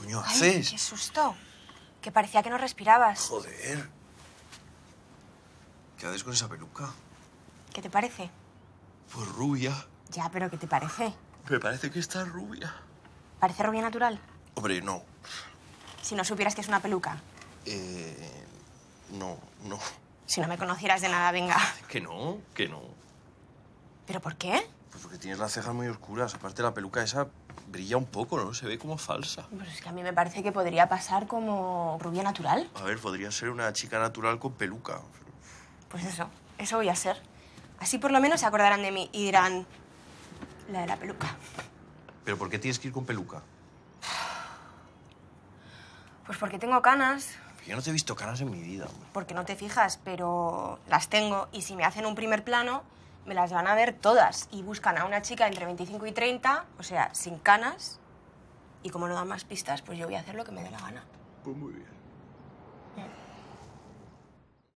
coño qué susto. Que parecía que no respirabas. Joder. ¿Qué haces con esa peluca? ¿Qué te parece? Pues rubia. Ya, pero ¿qué te parece? Me parece que está rubia. ¿Parece rubia natural? Hombre, no. Si no supieras que es una peluca. Eh... No, no. Si no me conocieras de nada, venga. Que no, que no. ¿Pero por qué? Pues porque tienes las cejas muy oscuras. Aparte, la peluca esa brilla un poco, ¿no? Se ve como falsa. Pues es que a mí me parece que podría pasar como rubia natural. A ver, podría ser una chica natural con peluca. Pues eso, eso voy a ser. Así por lo menos se acordarán de mí y dirán la de la peluca. ¿Pero por qué tienes que ir con peluca? Pues porque tengo canas. Yo no te he visto canas en mi vida. Porque no te fijas, pero las tengo y si me hacen un primer plano, me las van a ver todas y buscan a una chica entre 25 y 30, o sea, sin canas. Y como no dan más pistas, pues yo voy a hacer lo que me dé la gana. Pues muy bien.